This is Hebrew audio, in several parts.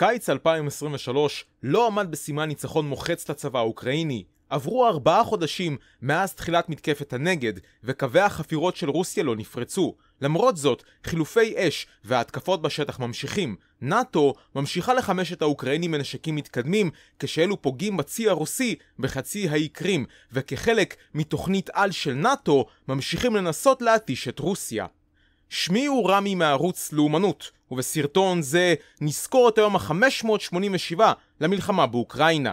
קיץ 2023 לא עמד בסימן ניצחון מוחץ לצבא האוקראיני. עברו ארבעה חודשים מאז תחילת מתקפת הנגד, וקווי החפירות של רוסיה לא נפרצו. למרות זאת, חילופי אש וההתקפות בשטח ממשיכים. נאט"ו ממשיכה לחמש את האוקראינים מנשקים מתקדמים, כשאלו פוגעים בצי הרוסי בחצי האי קרים, וכחלק מתוכנית על של נאט"ו, ממשיכים לנסות להתיש את רוסיה. שמי הוא רמי מערוץ לאומנות, ובסרטון זה נזכור את היום ה-587 למלחמה באוקראינה.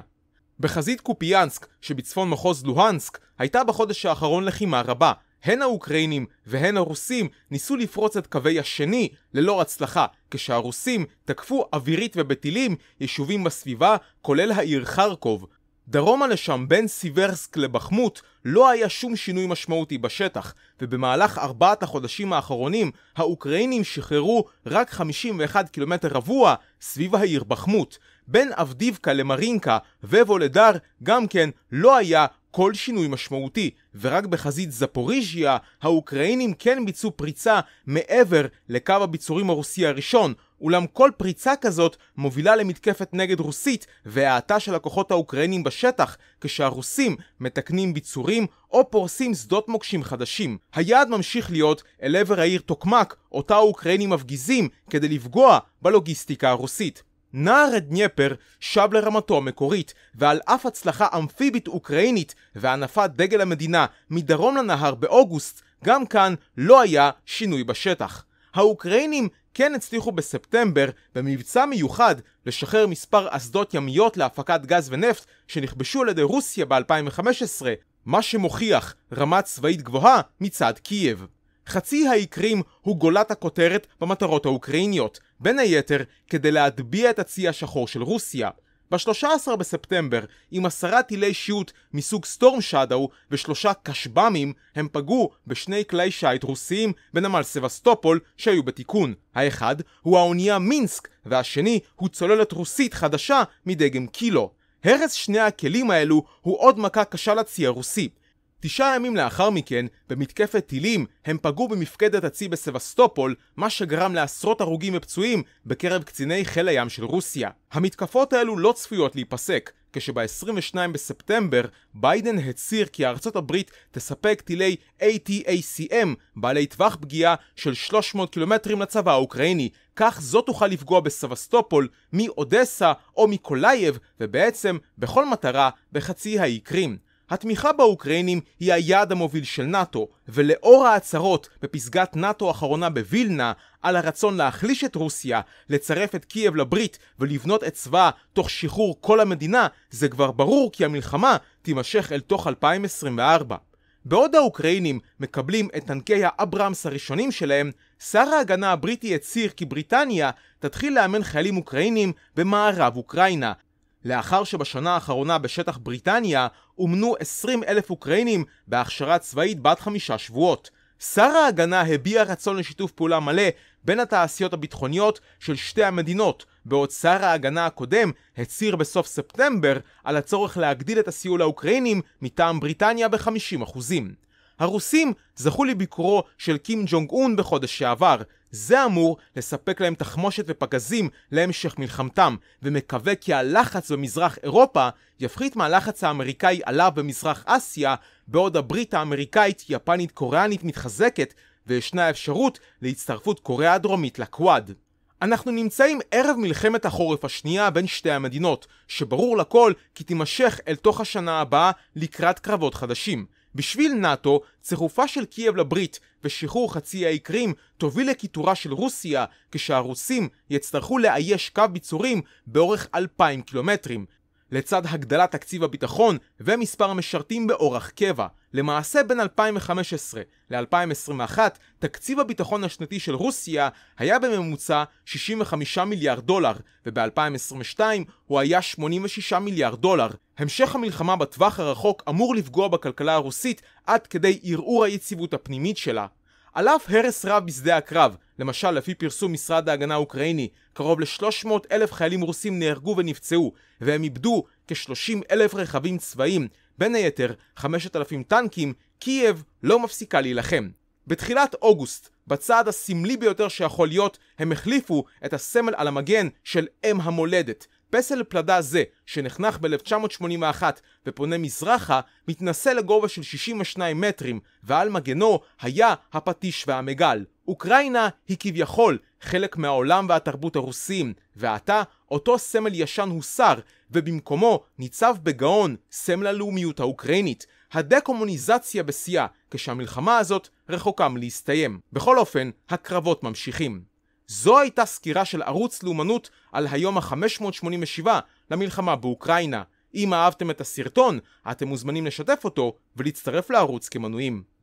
בחזית קופיאנסק שבצפון מחוז לוהנסק הייתה בחודש האחרון לחימה רבה. הן האוקראינים והן הרוסים ניסו לפרוץ את קווי השני ללא הצלחה, כשהרוסים תקפו אווירית ובטילים יישובים בסביבה, כולל העיר חרקוב, דרומה לשם, בין סיברסק לבחמות, לא היה שום שינוי משמעותי בשטח, ובמהלך ארבעת החודשים האחרונים, האוקראינים שחררו רק 51 קילומטר רבוע סביב העיר בחמות. בין אבדיבקה למרינקה ווולדר גם כן לא היה כל שינוי משמעותי, ורק בחזית זפוריז'יה האוקראינים כן ביצעו פריצה מעבר לקו הביצורים הרוסי הראשון, אולם כל פריצה כזאת מובילה למתקפת נגד רוסית והאטה של הכוחות האוקראינים בשטח כשהרוסים מתקנים ביצורים או פורסים שדות מוקשים חדשים. היעד ממשיך להיות אל עבר העיר טוקמק אותה האוקראינים מפגיזים כדי לפגוע בלוגיסטיקה הרוסית. נער דניפר שב לרמתו המקורית, ועל אף הצלחה אמפיבית אוקראינית והנפת דגל המדינה מדרום לנהר באוגוסט, גם כאן לא היה שינוי בשטח. האוקראינים כן הצליחו בספטמבר, במבצע מיוחד, לשחרר מספר אסדות ימיות להפקת גז ונפט שנכבשו על ידי רוסיה ב-2015, מה שמוכיח רמה צבאית גבוהה מצד קייב. חצי האי קרים הוא גולת הכותרת במטרות האוקראיניות, בין היתר כדי להטביע את הצי השחור של רוסיה. ב-13 בספטמבר, עם עשרה טילי שיוט מסוג סטורם שדו ושלושה כשב"מים, הם פגעו בשני כלי שיט רוסיים בנמל סבסטופול שהיו בתיקון. האחד הוא האונייה מינסק, והשני הוא צוללת רוסית חדשה מדגם קילו. הרס שני הכלים האלו הוא עוד מכה קשה לצי הרוסי. תשעה ימים לאחר מכן, במתקפת טילים, הם פגעו במפקדת הצי בסבסטופול, מה שגרם לעשרות הרוגים ופצועים בקרב קציני חיל הים של רוסיה. המתקפות האלו לא צפויות להיפסק, כשב-22 בספטמבר ביידן הצהיר כי ארצות הברית תספק טילי ATACM בעלי טווח פגיעה של 300 קילומטרים לצבא האוקראיני, כך זו תוכל לפגוע בסבסטופול, מאודסה או מקולייב, ובעצם בכל מטרה בחצי האי קרים. התמיכה באוקראינים היא היעד המוביל של נאט"ו, ולאור ההצהרות בפסגת נאט"ו האחרונה בווילנה על הרצון להחליש את רוסיה, לצרף את קייב לברית ולבנות את צבא תוך שחרור כל המדינה, זה כבר ברור כי המלחמה תימשך אל תוך 2024. בעוד האוקראינים מקבלים את טנקי האברהמס הראשונים שלהם, שר ההגנה הבריטי הצהיר כי בריטניה תתחיל לאמן חיילים אוקראינים במערב אוקראינה, לאחר שבשנה האחרונה בשטח בריטניה אומנו 20 אלף אוקראינים בהכשרה צבאית בת חמישה שבועות. שר ההגנה הביע רצון לשיתוף פעולה מלא בין התעשיות הביטחוניות של שתי המדינות, בעוד שר ההגנה הקודם הצהיר בסוף ספטמבר על הצורך להגדיל את הסיוע לאוקראינים מטעם בריטניה ב-50%. הרוסים זכו לביקורו של קים ג'ונג און בחודש שעבר. זה אמור לספק להם תחמושת ופגזים להמשך מלחמתם, ומקווה כי הלחץ במזרח אירופה יפחית מהלחץ האמריקאי עליו במזרח אסיה, בעוד הברית האמריקאית, יפנית קוריאנית מתחזקת, וישנה אפשרות להצטרפות קוריאה הדרומית לקוואד. אנחנו נמצאים ערב מלחמת החורף השנייה בין שתי המדינות, שברור לכל כי תימשך אל תוך השנה הבאה לקראת קרבות חדשים. בשביל נאט"ו, צירופה של קייב לברית ושחרור חצי האי קרים תוביל לקיטורה של רוסיה, כשהרוסים יצטרכו לאייש קו ביצורים באורך 2,000 קילומטרים, לצד הגדלת תקציב הביטחון ומספר המשרתים באורח קבע. למעשה בין 2015 ל-2021, תקציב הביטחון השנתי של רוסיה היה בממוצע 65 מיליארד דולר, וב-2022 הוא היה 86 מיליארד דולר. המשך המלחמה בטווח הרחוק אמור לפגוע בכלכלה הרוסית עד כדי ערעור היציבות הפנימית שלה. על אף הרס רב בשדה הקרב, למשל לפי פרסום משרד ההגנה האוקראיני, קרוב ל-300 אלף חיילים רוסים נהרגו ונפצעו, והם איבדו כ-30 אלף רכבים צבאיים, בין היתר 5,000 טנקים, קייב לא מפסיקה להילחם. בתחילת אוגוסט, בצעד הסמלי ביותר שיכול להיות, הם החליפו את הסמל על המגן של אם המולדת, פסל פלדה זה, שנחנך ב-1981 ופונה מזרחה, מתנשא לגובה של 62 מטרים, ועל מגנו היה הפטיש והמגל. אוקראינה היא כביכול חלק מהעולם והתרבות הרוסיים, ועתה אותו סמל ישן הוסר, ובמקומו ניצב בגאון סמל הלאומיות האוקראינית. הדה-קומוניזציה בשיאה, כשהמלחמה הזאת רחוקה מלהסתיים. בכל אופן, הקרבות ממשיכים. זו הייתה סקירה של ערוץ לאומנות על היום ה-587 למלחמה באוקראינה. אם אהבתם את הסרטון, אתם מוזמנים לשתף אותו ולהצטרף לערוץ כמנויים.